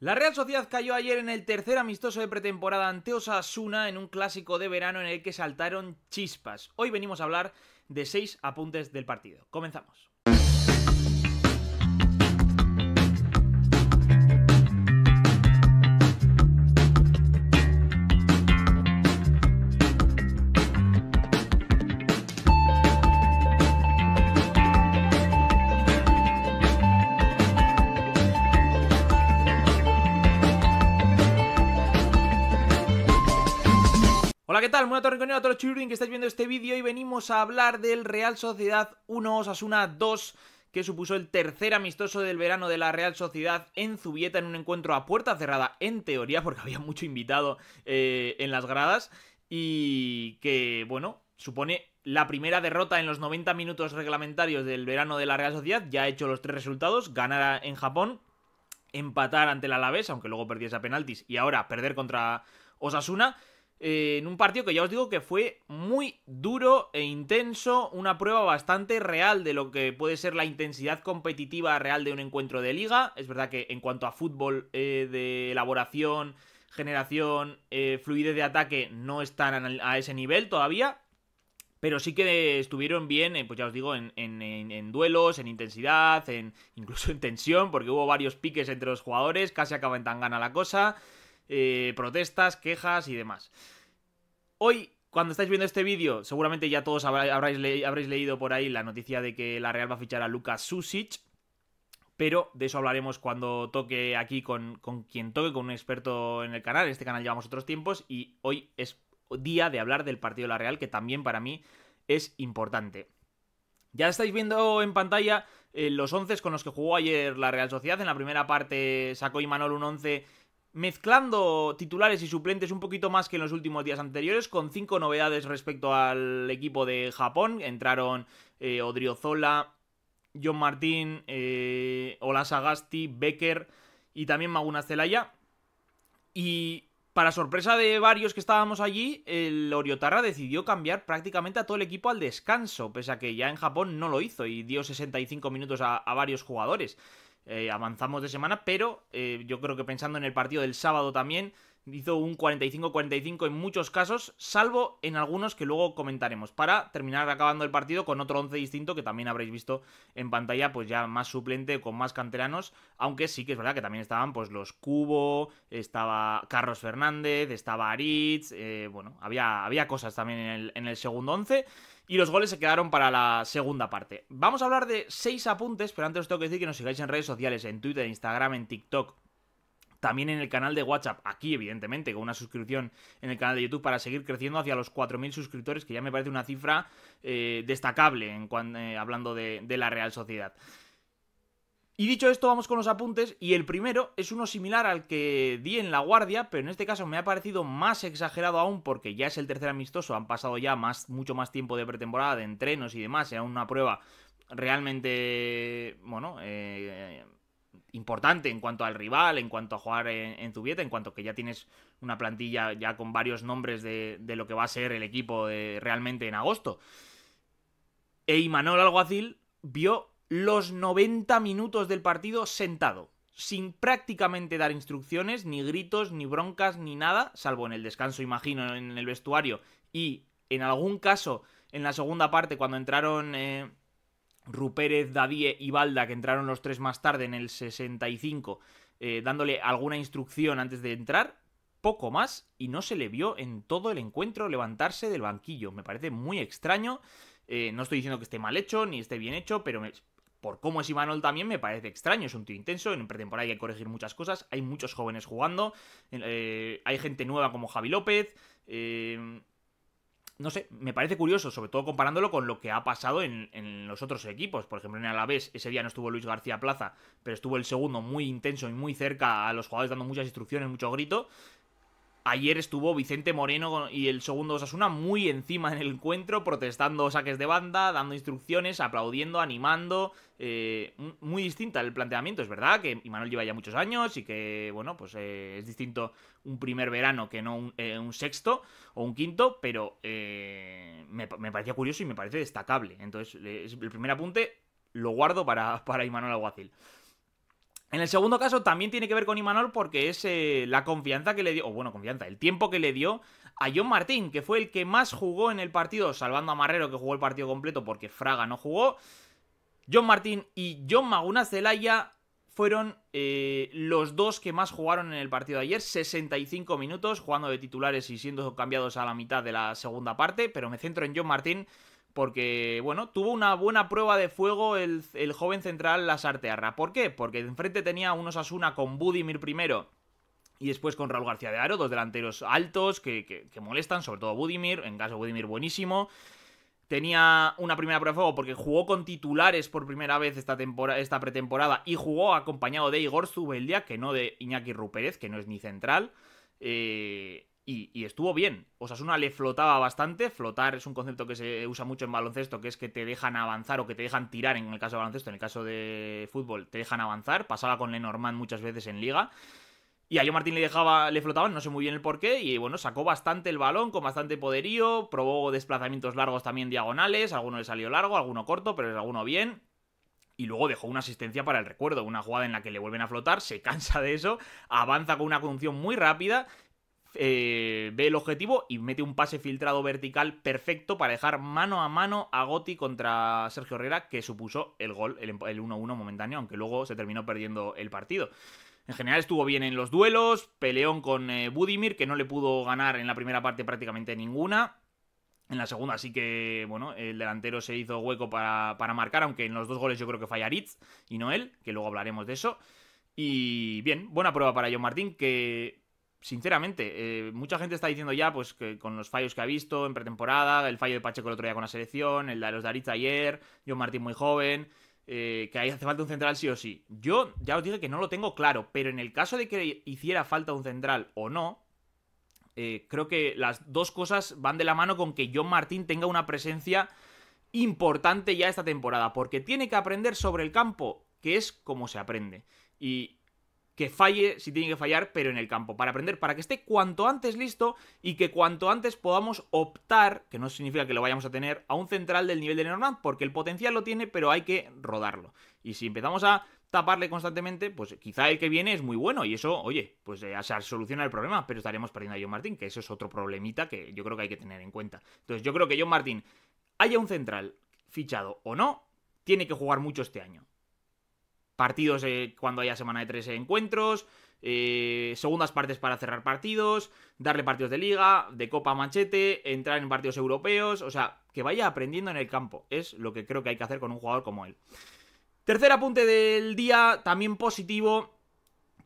La Real Sociedad cayó ayer en el tercer amistoso de pretemporada ante Osasuna en un clásico de verano en el que saltaron chispas. Hoy venimos a hablar de seis apuntes del partido. Comenzamos. Hola, ¿qué tal? Muy buenas a todos los que estáis viendo este vídeo y venimos a hablar del Real Sociedad 1 Osasuna 2 que supuso el tercer amistoso del verano de la Real Sociedad en Zubieta en un encuentro a puerta cerrada, en teoría, porque había mucho invitado eh, en las gradas y que, bueno, supone la primera derrota en los 90 minutos reglamentarios del verano de la Real Sociedad, ya ha hecho los tres resultados, ganar en Japón, empatar ante el Alavés, aunque luego perdiese a penaltis, y ahora perder contra Osasuna, eh, en un partido que ya os digo que fue muy duro e intenso, una prueba bastante real de lo que puede ser la intensidad competitiva real de un encuentro de liga. Es verdad que en cuanto a fútbol eh, de elaboración, generación, eh, fluidez de ataque no están a ese nivel todavía. Pero sí que estuvieron bien, pues ya os digo, en, duelos, en intensidad, en, incluso en tensión, porque hubo varios piques entre los jugadores, casi acaban tan gana la cosa. Eh, protestas, quejas y demás. Hoy cuando estáis viendo este vídeo, seguramente ya todos habréis leído por ahí la noticia de que la Real va a fichar a Lucas Susic. Pero de eso hablaremos cuando toque aquí con, quien toque, con un experto en el canal. este canal llevamos otros tiempos y hoy es día de hablar del partido de la Real, que también para mí es importante. Ya estáis viendo en pantalla eh, los 11 con los que jugó ayer la Real Sociedad. En la primera parte sacó Imanol un 11 mezclando titulares y suplentes un poquito más que en los últimos días anteriores, con cinco novedades respecto al equipo de Japón. Entraron eh, Odrio Odriozola, John Martín, eh, Sagasti, Becker y también Maguna Celaya. Y para sorpresa de varios que estábamos allí, el Oriotarra decidió cambiar prácticamente a todo el equipo al descanso, pese a que ya en Japón no lo hizo y dio 65 minutos a varios jugadores. Eh, avanzamos de semana, pero eh, yo creo que pensando en el partido del sábado también, hizo un 45-45 en muchos casos, salvo en algunos que luego comentaremos, para terminar acabando el partido con otro 11 distinto que también habréis visto en pantalla, pues ya más suplente, con más canteranos, aunque sí que es verdad que también estaban pues los Cubo, estaba Carlos Fernández, estaba Aritz, eh, bueno, había, había cosas también en el, en el segundo 11. Y los goles se quedaron para la segunda parte. Vamos a hablar de seis apuntes, pero antes os tengo que decir que nos sigáis en redes sociales, en Twitter, en Instagram, en TikTok, también en el canal de WhatsApp, aquí evidentemente, con una suscripción en el canal de YouTube para seguir creciendo hacia los 4.000 suscriptores, que ya me parece una cifra eh, destacable eh, hablando de, la Real Sociedad. Y dicho esto, vamos con los apuntes y el primero es uno similar al que di en la guardia, pero en este caso me ha parecido más exagerado aún porque ya es el tercer amistoso, han pasado ya más, mucho más tiempo de pretemporada, de entrenos y demás, era una prueba realmente, bueno, eh, importante en cuanto al rival, en cuanto a jugar en, Zubieta, en cuanto que ya tienes una plantilla ya con varios nombres de, lo que va a ser el equipo realmente en agosto. E Imanol Alguacil vio los 90 minutos del partido sentado, sin prácticamente dar instrucciones, ni gritos, ni broncas, ni nada, salvo en el descanso, imagino, en el vestuario, y en algún caso, en la segunda parte, cuando entraron eh, Rupérez, Dadie y Balda, que entraron los tres más tarde en el 65, eh, dándole alguna instrucción antes de entrar, poco más, y no se le vio en todo el encuentro levantarse del banquillo. Me parece muy extraño. Eh, no estoy diciendo que esté mal hecho, ni esté bien hecho, pero me, por cómo es Imanol también, me parece extraño. Es un tío intenso, en pretemporada hay que corregir muchas cosas. Hay muchos jóvenes jugando, eh, hay gente nueva como Javi López. Em, no sé, me parece curioso, sobre todo comparándolo con lo que ha pasado en, en, los otros equipos. Por ejemplo, en Alavés, ese día no estuvo Luis García Plaza, pero estuvo el segundo muy intenso y muy cerca a los jugadores dando muchas instrucciones, mucho grito. Ayer estuvo Vicente Moreno y el segundo Osasuna muy encima en el encuentro, protestando saques de banda, dando instrucciones, aplaudiendo, animando. Eh, muy distinta el planteamiento. Es verdad que Imanol lleva ya muchos años y que, bueno, pues eh, es distinto un primer verano que no un, eh, sexto o un quinto, pero me, parecía curioso y me parece destacable. Entonces, el primer apunte lo guardo para, para Imanol Alguacil. En el segundo caso también tiene que ver con Imanol porque es eh, la confianza que le dio, o bueno, confianza, el tiempo que le dio a John Martín, que fue el que más jugó en el partido, salvando a Marrero que jugó el partido completo porque Fraga no jugó. John Martín y John Maguna Zelaya fueron eh, los dos que más jugaron en el partido de ayer, 65 minutos jugando de titulares y siendo cambiados a la mitad de la segunda parte, pero me centro en John Martín porque, bueno, tuvo una buena prueba de fuego el, joven central Lasartearra. ¿Por qué? Porque enfrente tenía unos Asuna con Budimir primero y después con Raúl García de Aro, dos delanteros altos que, molestan, sobre todo Budimir, en caso Budimir buenísimo. Tenía una primera prueba de fuego porque jugó con titulares por primera vez esta, temporada, esta pretemporada y jugó acompañado de Igor Zubeldia, que no de Iñaki Rupérez, que no es ni central. Eh, y, estuvo bien. Osasuna le flotaba bastante. Flotar es un concepto que se usa mucho en baloncesto, que es que te dejan avanzar o que te dejan tirar en el caso de baloncesto. En el caso de fútbol, te dejan avanzar. Pasaba con Lenormand muchas veces en liga. Y a Martín le dejaba, le flotaban, no sé muy bien el porqué. Y bueno, sacó bastante el balón, con bastante poderío. Probó desplazamientos largos también diagonales. Alguno le salió largo, alguno corto, pero alguno bien y luego dejó una asistencia para el recuerdo, una jugada en la que le vuelven a flotar, se cansa de eso, avanza con una conducción muy rápida eh, ve el objetivo y mete un pase filtrado vertical perfecto para dejar mano a mano a Goti contra Sergio Herrera, que supuso el gol, el 1-1 momentáneo, aunque luego se terminó perdiendo el partido. En general estuvo bien en los duelos, peleón con eh, Budimir, que no le pudo ganar en la primera parte prácticamente ninguna. En la segunda sí que, bueno, el delantero se hizo hueco para, para marcar, aunque en los dos goles yo creo que falla y no él, que luego hablaremos de eso. Y bien, buena prueba para John Martín, que sinceramente, eh, mucha gente está diciendo ya, pues, que con los fallos que ha visto en pretemporada, el fallo de Pacheco el otro día con la selección, el de los Daritz ayer, John Martín muy joven, eh, que ahí hace falta un central sí o sí. Yo ya os dije que no lo tengo claro, pero en el caso de que hiciera falta un central o no, eh, creo que las dos cosas van de la mano con que John Martín tenga una presencia importante ya esta temporada, porque tiene que aprender sobre el campo, que es como se aprende. Y, que falle si tiene que fallar, pero en el campo, para aprender, para que esté cuanto antes listo y que cuanto antes podamos optar, que no significa que lo vayamos a tener, a un central del nivel de Lenormand, porque el potencial lo tiene, pero hay que rodarlo. Y si empezamos a taparle constantemente, pues quizá el que viene es muy bueno y eso, oye, pues ya se soluciona el problema, pero estaremos perdiendo a John Martín, que eso es otro problemita que yo creo que hay que tener en cuenta. Entonces yo creo que John Martín, haya un central fichado o no, tiene que jugar mucho este año partidos eh, cuando haya semana de tres encuentros, eh, segundas partes para cerrar partidos, darle partidos de liga, de copa manchete, entrar en partidos europeos, o sea, que vaya aprendiendo en el campo. Es lo que creo que hay que hacer con un jugador como él. Tercer apunte del día, también positivo.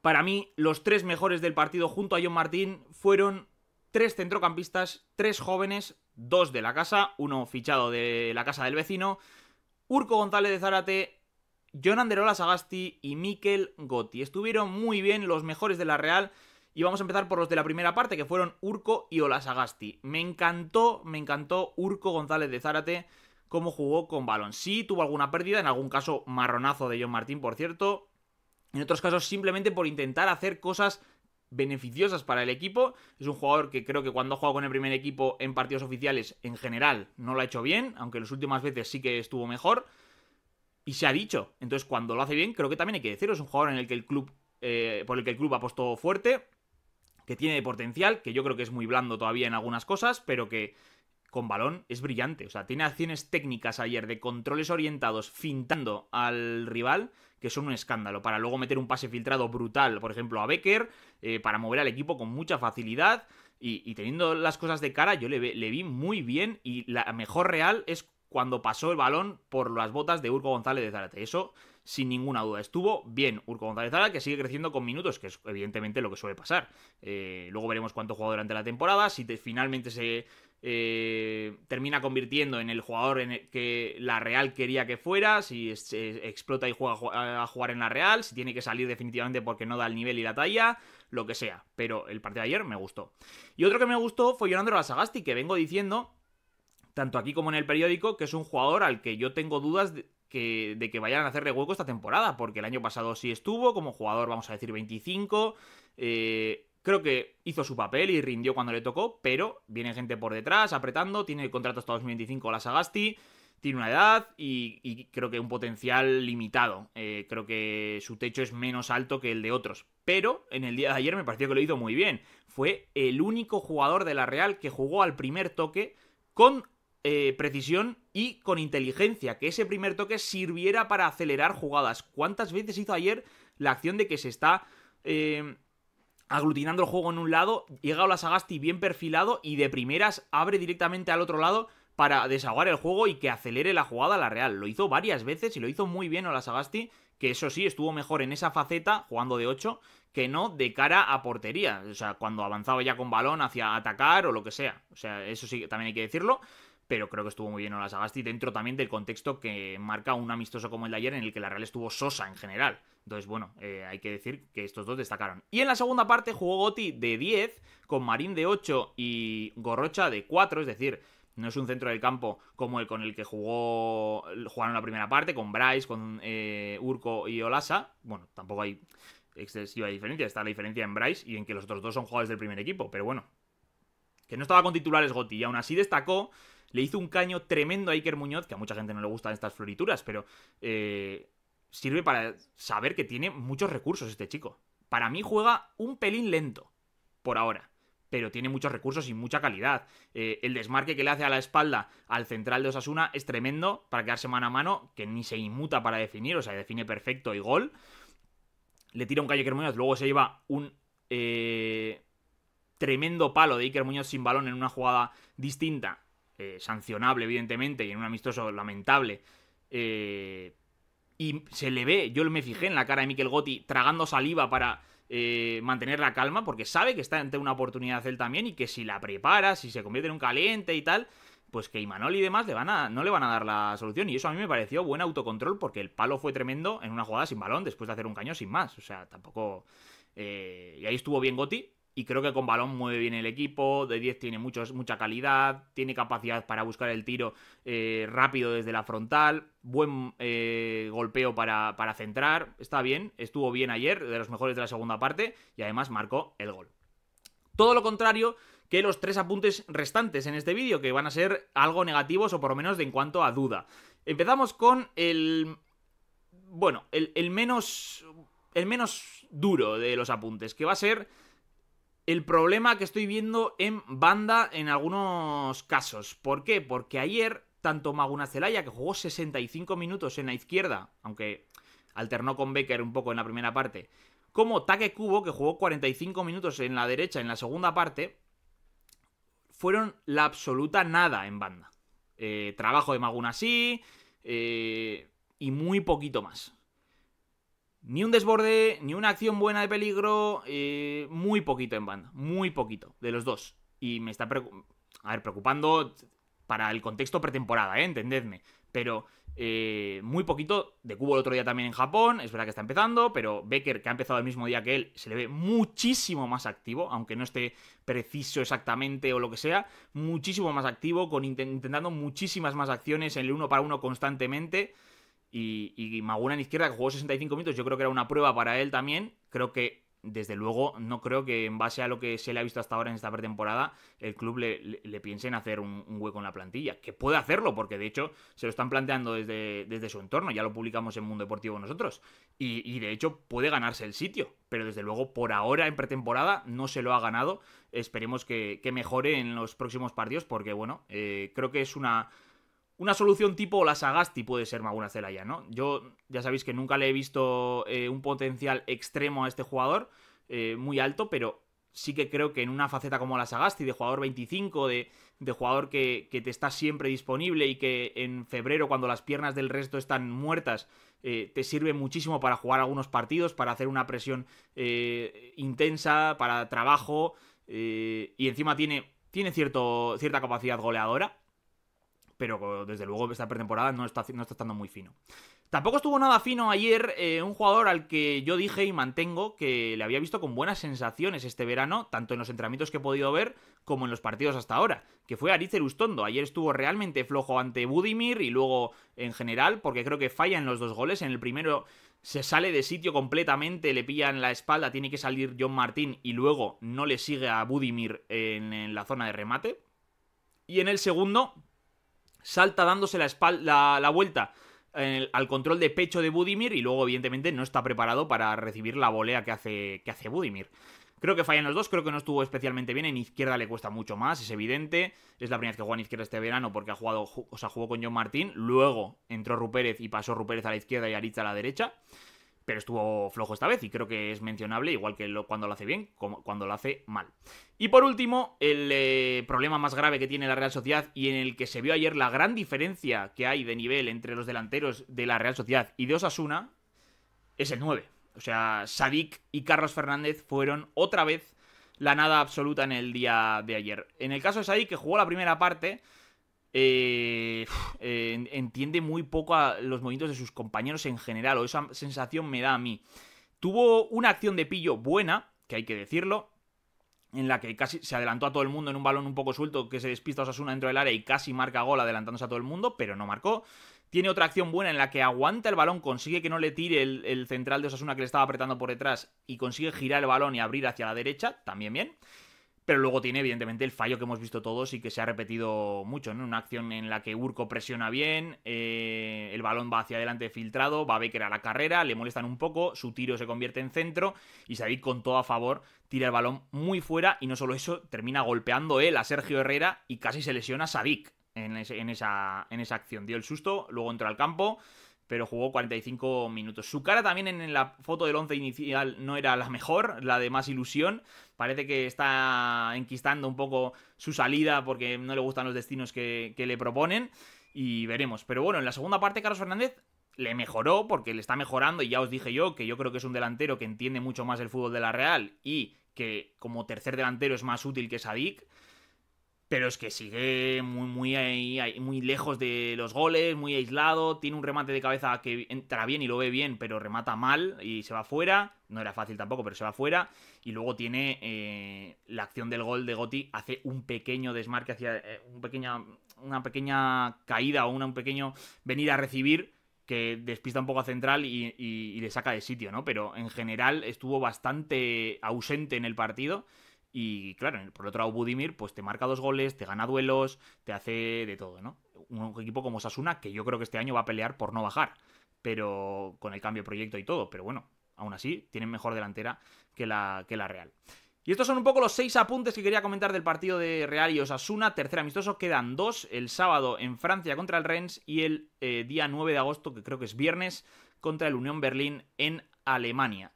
Para mí, los tres mejores del partido junto a John Martín fueron tres centrocampistas, tres jóvenes, dos de la casa, uno fichado de la casa del vecino, Urco González de Zárate, Jon Anderola Sagasti y Mikel Gotti. Estuvieron muy bien los mejores de la Real. Y vamos a empezar por los de la primera parte, que fueron Urco y Olasagasti. Me encantó, me encantó Urco González de Zárate cómo jugó con balón. Sí, tuvo alguna pérdida, en algún caso marronazo de John Martín, por cierto. En otros casos simplemente por intentar hacer cosas beneficiosas para el equipo. Es un jugador que creo que cuando ha jugado con el primer equipo en partidos oficiales, en general, no lo ha hecho bien, aunque las últimas veces sí que estuvo mejor. Y se ha dicho. Entonces, cuando lo hace bien, creo que también hay que decirlo. Es un jugador en el que el club. Eh, por el que el club ha puesto fuerte. Que tiene potencial. Que yo creo que es muy blando todavía en algunas cosas. Pero que con balón es brillante. O sea, tiene acciones técnicas ayer de controles orientados fintando al rival que son un escándalo. Para luego meter un pase filtrado brutal, por ejemplo, a Becker, eh, para mover al equipo con mucha facilidad. Y, teniendo las cosas de cara, yo le, vi muy bien. Y la mejor real es cuando pasó el balón por las botas de Urco González de Zárate. Eso, sin ninguna duda, estuvo bien Urco González Zárate, que sigue creciendo con minutos, que es evidentemente lo que suele pasar. Eh, luego veremos cuánto jugó durante la temporada, si finalmente se eh, termina convirtiendo en el jugador en que la Real quería que fuera, si se explota y juega a jugar en la Real, si tiene que salir definitivamente porque no da el nivel y la talla lo que sea, pero el partido de ayer me gustó. Y otro que me gustó fue Jonandro Lasagasti que vengo diciendo tanto aquí como en el periódico, que es un jugador al que yo tengo dudas de que, vayan a hacerle hueco esta temporada, porque el año pasado sí estuvo como jugador, vamos a decir, 25. Eh, creo que hizo su papel y rindió cuando le tocó, pero viene gente por detrás, apretando, tiene el contrato hasta 2025 la Sagasti, tiene una edad y, creo que un potencial limitado. Eh, creo que su techo es menos alto que el de otros. Pero en el día de ayer me pareció que lo hizo muy bien. Fue el único jugador de la Real que jugó al primer toque con eh, precisión y con inteligencia, que ese primer toque sirviera para acelerar jugadas. ¿Cuántas veces hizo ayer la acción de que se está eh, aglutinando el juego en un lado, llega Sagasti bien perfilado y de primeras abre directamente al otro lado para desahogar el juego y que acelere la jugada a la Real? Lo hizo varias veces y lo hizo muy bien Olasagasti, que eso sí, estuvo mejor en esa faceta, jugando de 8, que no de cara a portería, o sea, cuando avanzaba ya con balón hacia atacar o lo que sea. O sea, eso sí, también hay que decirlo pero creo que estuvo muy bien Olasagasti dentro también del contexto que marca un amistoso como el de ayer en el que la Real estuvo sosa en general. Entonces, bueno, eh, hay que decir que estos dos destacaron. Y en la segunda parte jugó Goti de 10, con Marín de 8 y Gorrocha de 4, es decir, no es un centro del campo como el con el que jugó jugaron la primera parte, con Bryce, con eh, Urco y Olasa. Bueno, tampoco hay excesiva diferencia, está la diferencia en Bryce y en que los otros dos son jugadores del primer equipo, pero bueno. Que no estaba con titulares Goti y aún así destacó le hizo un caño tremendo a Iker Muñoz, que a mucha gente no le gustan estas florituras, pero eh, sirve para saber que tiene muchos recursos este chico. Para mí juega un pelín lento, por ahora pero tiene muchos recursos y mucha calidad. Eh, el desmarque que le hace a la espalda al central de Osasuna es tremendo para quedarse mano a mano, que ni se inmuta para definir, o sea, define perfecto y gol. Le tira un a Iker Muñoz, luego se lleva un eh, tremendo palo de Iker Muñoz sin balón en una jugada distinta eh, sancionable, evidentemente, y en un amistoso lamentable. Eh, y se le ve, yo me fijé en la cara de Miquel Goti tragando saliva para eh, mantener la calma, porque sabe que está ante una oportunidad él también y que si la prepara, si se convierte en un caliente y tal, pues que Imanol y demás le van a, no le van a dar la solución. Y eso a mí me pareció buen autocontrol, porque el palo fue tremendo en una jugada sin balón, después de hacer un caño sin más. O sea, tampoco. y ahí estuvo bien Goti y creo que con balón mueve bien el equipo, de 10 tiene muchos, mucha calidad, tiene capacidad para buscar el tiro eh, rápido desde la frontal, buen eh, golpeo para, centrar, está bien, estuvo bien ayer, de los mejores de la segunda parte, y además marcó el gol. Todo lo contrario que los tres apuntes restantes en este vídeo, que van a ser algo negativos o por lo menos de en cuanto a duda. Empezamos con el... Bueno, el, el menos... El menos duro de los apuntes, que va a ser el problema que estoy viendo en banda en algunos casos. ¿Por qué? Porque ayer, tanto Maguna Zelaya, que jugó 65 minutos en la izquierda, aunque alternó con Becker un poco en la primera parte, como Take Cubo que jugó 45 minutos en la derecha en la segunda parte, fueron la absoluta nada en banda. Eh, trabajo de Maguna sí, eh, y muy poquito más. Ni un desborde, ni una acción buena de peligro, eh, muy poquito en banda, muy poquito, de los dos. Y me está preocupando para el contexto pretemporada, ¿eh? entendedme. Pero eh, muy poquito, de cubo el otro día también en Japón, es verdad que está empezando, pero Becker, que ha empezado el mismo día que él, se le ve muchísimo más activo, aunque no esté preciso exactamente o lo que sea, muchísimo más activo, con, intentando muchísimas más acciones en el uno para uno constantemente. Y, y en izquierda, que jugó 65 minutos, yo creo que era una prueba para él también. Creo que, desde luego, no creo que en base a lo que se le ha visto hasta ahora en esta pretemporada, el club le, piense en hacer un, hueco en la plantilla. Que puede hacerlo, porque de hecho se lo están planteando desde, desde su entorno. Ya lo publicamos en Mundo Deportivo nosotros. Y, de hecho puede ganarse el sitio. Pero desde luego, por ahora en pretemporada, no se lo ha ganado. Esperemos que, mejore en los próximos partidos, porque bueno, eh, creo que es una una solución tipo la Sagasti puede ser Maguna Celaya, ¿no? Yo ya sabéis que nunca le he visto eh, un potencial extremo a este jugador, eh, muy alto, pero sí que creo que en una faceta como la Sagasti, de jugador 25, de, jugador que, te está siempre disponible y que en febrero, cuando las piernas del resto están muertas, eh, te sirve muchísimo para jugar algunos partidos, para hacer una presión intensa, para trabajo, y encima tiene, tiene cierto, cierta capacidad goleadora pero desde luego esta pretemporada no está, está estando muy fino. Tampoco estuvo nada fino ayer eh, un jugador al que yo dije y mantengo que le había visto con buenas sensaciones este verano, tanto en los entrenamientos que he podido ver como en los partidos hasta ahora, que fue Arizer Ustondo. Ayer estuvo realmente flojo ante Budimir y luego en general, porque creo que falla en los dos goles. En el primero se sale de sitio completamente, le pillan la espalda, tiene que salir John Martín y luego no le sigue a Budimir en la zona de remate. Y en el segundo, Salta dándose la, la, vuelta al control de pecho de Budimir y luego, evidentemente, no está preparado para recibir la volea que hace, que hace Budimir. Creo que fallan los dos, creo que no estuvo especialmente bien. En izquierda le cuesta mucho más, es evidente. Es la primera vez que juega en izquierda este verano porque ha jugado, o sea, jugó con John Martín. Luego entró Rupérez y pasó Rupérez a la izquierda y Aritz a la derecha pero estuvo flojo esta vez y creo que es mencionable, igual que lo, cuando lo hace bien, como cuando lo hace mal. Y por último, el eh, problema más grave que tiene la Real Sociedad y en el que se vio ayer la gran diferencia que hay de nivel entre los delanteros de la Real Sociedad y de Osasuna es el 9. O sea, Sadik y Carlos Fernández fueron otra vez la nada absoluta en el día de ayer. En el caso de Sadik, que jugó la primera parte, eh, eh entiende muy poco a los movimientos de sus compañeros en general, o esa sensación me da a mí. Tuvo una acción de pillo buena, que hay que decirlo, en la que casi se adelantó a todo el mundo en un balón un poco suelto que se despista Osasuna dentro del área y casi marca gol adelantándose a todo el mundo, pero no marcó. Tiene otra acción buena en la que aguanta el balón, consigue que no le tire el, el central de Osasuna que le estaba apretando por detrás y consigue girar el balón y abrir hacia la derecha, también bien. Pero luego tiene, evidentemente, el fallo que hemos visto todos y que se ha repetido mucho, ¿no? Una acción en la que Urco presiona bien, eh, el balón va hacia adelante filtrado, va Becker a la carrera, le molestan un poco, su tiro se convierte en centro y Sadik con todo a favor tira el balón muy fuera y no solo eso, termina golpeando él a Sergio Herrera y casi se lesiona Sadik en, esa, en esa acción. Dio el susto, luego entró al campo pero jugó 45 minutos. Su cara también en la foto del 11 inicial no era la mejor, la de más ilusión. Parece que está enquistando un poco su salida porque no le gustan los destinos que, que le proponen. Y veremos. Pero bueno, en la segunda parte, Carlos Fernández le mejoró porque le está mejorando. Y ya os dije yo que yo creo que es un delantero que entiende mucho más el fútbol de la Real y que como tercer delantero es más útil que Sadik pero es que sigue muy, muy, muy lejos de los goles, muy aislado. Tiene un remate de cabeza que entra bien y lo ve bien, pero remata mal y se va fuera. No era fácil tampoco, pero se va fuera. Y luego tiene eh, la acción del gol de Goti. Hace un pequeño desmarque hacia eh, un una pequeña caída o una, un pequeño venir a recibir que despista un poco a central y, y le saca de sitio, ¿no? Pero en general estuvo bastante ausente en el partido. Y claro, por otro lado, Budimir, pues te marca dos goles, te gana duelos, te hace de todo, ¿no? Un equipo como Sasuna, que yo creo que este año va a pelear por no bajar, pero con el cambio de proyecto y todo, pero bueno, aún así, tienen mejor delantera que la, que la Real. Y estos son un poco los seis apuntes que quería comentar del partido de Real y Osasuna. Tercer amistoso, quedan dos, el sábado en Francia contra el Rennes y el eh, día 9 de agosto, que creo que es viernes, contra el Unión Berlín en Alemania.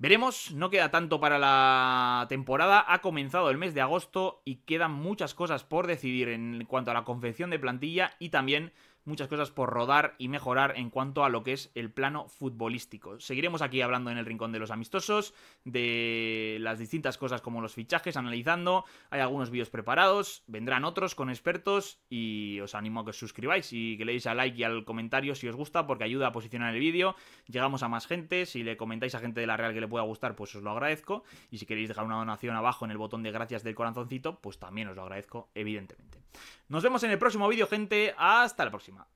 Veremos, no queda tanto para la temporada, ha comenzado el mes de agosto y quedan muchas cosas por decidir en cuanto a la confección de plantilla y también muchas cosas por rodar y mejorar en cuanto a lo que es el plano futbolístico. Seguiremos aquí hablando en el rincón de los amistosos, de las distintas cosas como los fichajes, analizando. Hay algunos vídeos preparados, vendrán otros con expertos y os animo a que os suscribáis y que le deis like y al comentario si os gusta porque ayuda a posicionar el vídeo. Llegamos a más gente, si le comentáis a gente de la Real que le pueda gustar, pues os lo agradezco. Y si queréis dejar una donación abajo en el botón de gracias del corazoncito, pues también os lo agradezco, evidentemente. Nos vemos en el próximo vídeo, gente. Hasta la próxima.